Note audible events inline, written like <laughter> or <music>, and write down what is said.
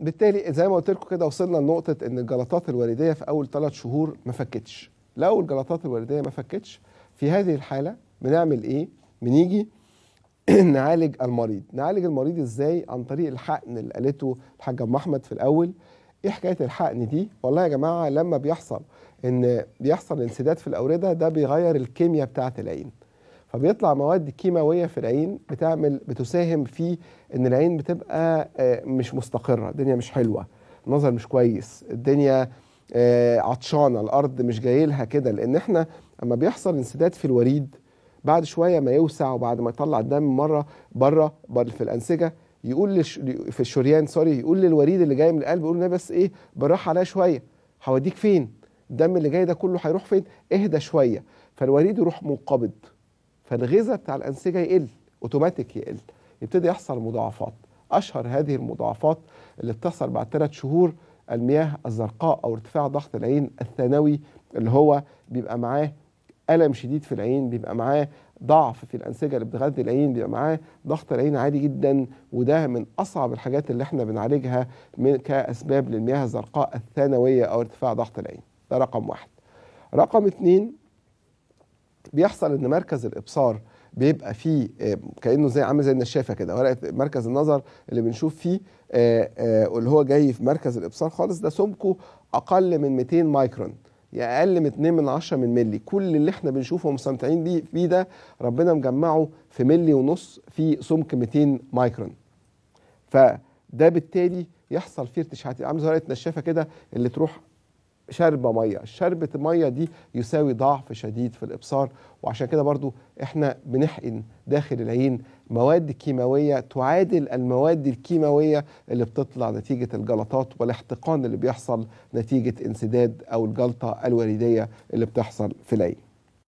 بالتالي زي ما قلت لكم كده وصلنا لنقطه ان الجلطات الوالديه في اول ثلاث شهور ما فكتش لو الجلطات الوالديه ما فكتش في هذه الحاله بنعمل ايه بنيجي <clears throat> نعالج المريض نعالج المريض ازاي عن طريق الحقن اللي قالته الحاج ام احمد في الاول ايه حكايه الحقن دي والله يا جماعه لما بيحصل ان بيحصل انسداد في الاورده ده بيغير الكيمياء بتاعه العين فبيطلع مواد كيماويه في العين بتعمل بتساهم في ان العين بتبقى آه، مش مستقره الدنيا مش حلوه النظر مش كويس الدنيا آه، عطشانه الارض مش جايلها كده لان احنا اما بيحصل انسداد في الوريد بعد شويه ما يوسع وبعد ما يطلع الدم مره بره في الانسجه يقول في الشريان سوري يقول للوريد اللي جاي من القلب يقول بس ايه براح عليا شويه هوديك فين الدم اللي جاي ده كله هيروح فين اهدى شويه فالوريد يروح منقبض فالغذاء بتاع الانسجه يقل اوتوماتيك يقل يبتدي يحصل مضاعفات اشهر هذه المضاعفات اللي بتحصل بعد ثلاث شهور المياه الزرقاء او ارتفاع ضغط العين الثانوي اللي هو بيبقى معاه الم شديد في العين بيبقى معاه ضعف في الانسجه اللي بتغذي العين بيبقى معاه ضغط العين عالي جدا وده من اصعب الحاجات اللي احنا بنعالجها من كاسباب للمياه الزرقاء الثانويه او ارتفاع ضغط العين ده رقم واحد رقم اثنين بيحصل ان مركز الابصار بيبقى فيه آه، كانه زي عامل زي النشافه كده ورقه مركز النظر اللي بنشوف فيه آه، آه، اللي هو جاي في مركز الابصار خالص ده سمكه اقل من 200 مايكرون يعني اقل من 2 من 10 من ملي كل اللي احنا بنشوفه ومستمتعين بيه ده ربنا مجمعه في ملي ونص في سمك 200 مايكرون فده بالتالي يحصل فيه ارتشاحات عامل زي ورقه نشافه كده اللي تروح شربة مية شربة المية دي يساوي ضعف شديد في الإبصار وعشان كده برضو إحنا بنحقن داخل العين مواد كيماوية تعادل المواد الكيماوية اللي بتطلع نتيجة الجلطات والاحتقان اللي بيحصل نتيجة انسداد أو الجلطة الوريديه اللي بتحصل في العين